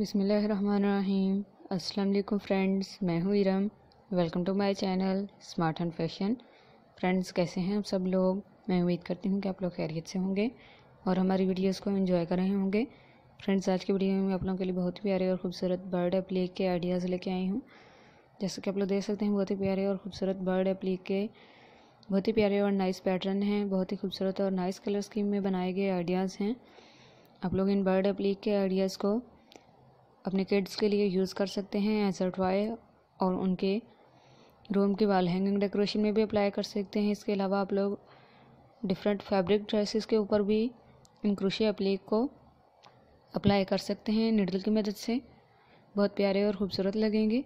बिसमीम अस्सलाम फ्रेंड्स मैं हूँ Iram welcome to my channel smart and fashion friends कैसे हैं आप सब लोग मैं उम्मीद करती हूँ कि आप लोग खैरियत से होंगे और हमारी वीडियोस को एंजॉय कर रहे होंगे फ्रेंड्स आज की वीडियो में आप लोगों के लिए बहुत ही प्यारे और खूबसूरत बर्ड एप्लीक के आइडियाज़ लेके आई हूँ जैसे कि आप लोग देख सकते हैं बहुत ही प्यारे और खूबसूरत बर्ड एप्लीक के बहुत ही प्यारे और नाइस पैटर्न हैं बहुत ही खूबसूरत और नाइस कलर स्कीम में बनाए गए आइडियाज़ हैं आप लोग इन बर्ड अप्लीक के आइडियाज़ को अपने किड्स के लिए यूज़ कर सकते हैं एज अ टॉय और उनके रूम की वाल हैंगिंग डेकोरेशन में भी अप्लाई कर सकते हैं इसके अलावा आप लोग डिफरेंट फैब्रिक ड्रेसेस के ऊपर भी इन क्रोशिया अप्लीक को अप्लाई कर सकते हैं निडल की मदद से बहुत प्यारे और ख़ूबसूरत लगेंगे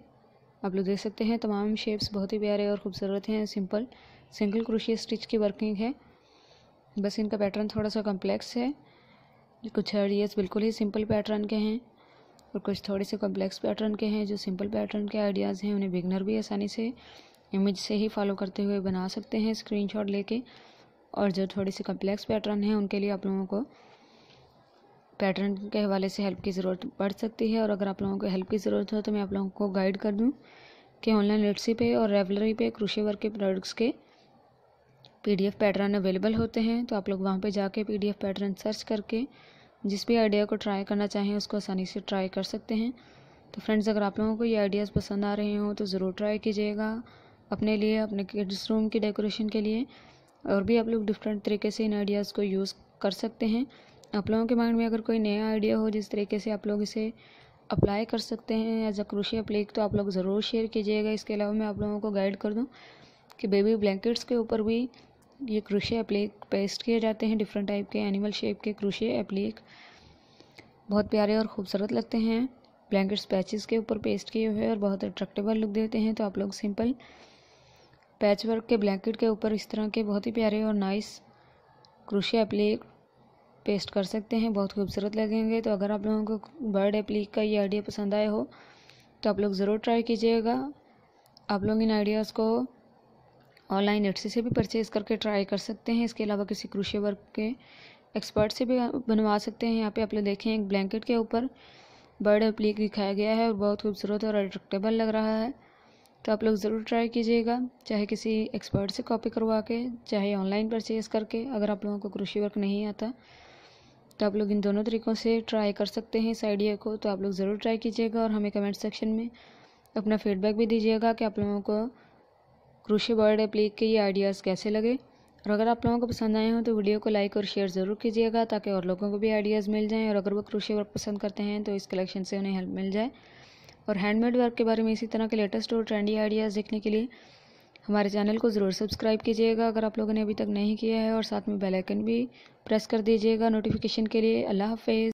आप लोग देख सकते हैं तमाम शेप्स बहुत ही प्यारे और ख़ूबसूरत हैं सिंपल सिंगल क्रोशिया स्टिच की वर्किंग है बस इनका पैटर्न थोड़ा सा कम्प्लेक्स है कुछ आइडियाज़ बिल्कुल ही सिंपल पैटर्न के हैं और कुछ थोड़े से कॉम्प्लेक्स पैटर्न के हैं जो सिंपल पैटर्न के आइडियाज़ हैं उन्हें बिगनर भी आसानी से इमेज से ही फॉलो करते हुए बना सकते हैं स्क्रीनशॉट लेके और जो थोड़े से कॉम्प्लेक्स पैटर्न हैं उनके लिए आप लोगों को पैटर्न के हवाले से हेल्प की ज़रूरत पड़ सकती है और अगर आप लोगों को हेल्प की ज़रूरत हो तो मैं आप लोगों को गाइड कर दूँ कि ऑनलाइन लिट्सी पे और रेवलरी पे क्रूशे वर्क के प्रोडक्ट्स के पीडीएफ पैटर्न अवेलेबल होते हैं तो आप लोग वहाँ पे जाके पीडीएफ पैटर्न सर्च करके जिस भी आइडिया को ट्राई करना चाहें उसको आसानी से ट्राई कर सकते हैं तो फ्रेंड्स अगर आप लोगों को ये आइडियाज़ पसंद आ रहे हों तो ज़रूर ट्राई कीजिएगा अपने लिए अपने किड्स रूम की डेकोरेशन के लिए और भी आप लोग डिफरेंट तरीके से इन आइडियाज़ को यूज़ कर सकते हैं आप लोगों के माइंड में अगर कोई नया आइडिया हो जिस तरीके से आप लोग इसे अप्लाई कर सकते हैं एज अ क्रोशिया प्लेक तो आप लोग ज़रूर शेयर कीजिएगा इसके अलावा मैं आप लोगों को गाइड कर दूँ कि बेबी ब्लैंकेट्स के ऊपर भी ये क्रुशे एप्लीक पेस्ट किए जाते हैं डिफरेंट टाइप के एनिमल शेप के क्रुशे एप्लीक बहुत प्यारे और खूबसूरत लगते हैं ब्लैंकेट्स पैचेस के ऊपर पेस्ट किए हुए और बहुत अट्रैक्टेबल लुक देते हैं तो आप लोग सिंपल पैच वर्क के ब्लैंकेट के ऊपर इस तरह के बहुत ही प्यारे और नाइस क्रुशे एप्लीक पेस्ट कर सकते हैं बहुत खूबसूरत लगेंगे तो अगर आप लोगों को बर्ड एप्लीक का ये आइडिया पसंद आया हो तो आप लोग ज़रूर ट्राई कीजिएगा आप लोग इन आइडियाज़ को ऑनलाइन एट्सी से भी परचेज़ करके ट्राई कर सकते हैं इसके अलावा किसी क्रूशे वर्क के एक्सपर्ट से भी बनवा सकते हैं यहाँ पे आप लोग देखें एक ब्लैंकेट के ऊपर बर्ड अप्लीक दिखाया गया है और बहुत खूबसूरत और अट्रैक्टेबल लग रहा है तो आप लोग ज़रूर ट्राई कीजिएगा चाहे किसी एक्सपर्ट से कॉपी करवा के चाहे ऑनलाइन परचेज़ करके अगर आप लोगों को क्रूशी वर्क नहीं आता तो आप लोग इन दोनों तरीक़ों से ट्राई कर सकते हैं इस आइडिया को तो आप लोग ज़रूर ट्राई कीजिएगा और हमें कमेंट सेक्शन में अपना फीडबैक भी दीजिएगा कि आप लोगों को क्रोशे बर्ड एप्लीक के ये आइडियाज़ कैसे लगे और अगर आप लोगों को पसंद आए हो तो वीडियो को लाइक और शेयर ज़रूर कीजिएगा ताकि और लोगों को भी आइडियाज़ मिल जाएँ और अगर वो क्रोशे वर्क पसंद करते हैं तो इस कलेक्शन से उन्हें हेल्प मिल जाए और हैंडमेड वर्क के बारे में इसी तरह के लेटेस्ट और ट्रेंडी आइडियाज़ देखने के लिए हमारे चैनल को ज़रूर सब्सक्राइब कीजिएगा अगर आप लोगों ने अभी तक नहीं किया है और साथ में बेल आइकन भी प्रेस कर दीजिएगा नोटिफिकेशन के लिए अल्लाह हाफिज़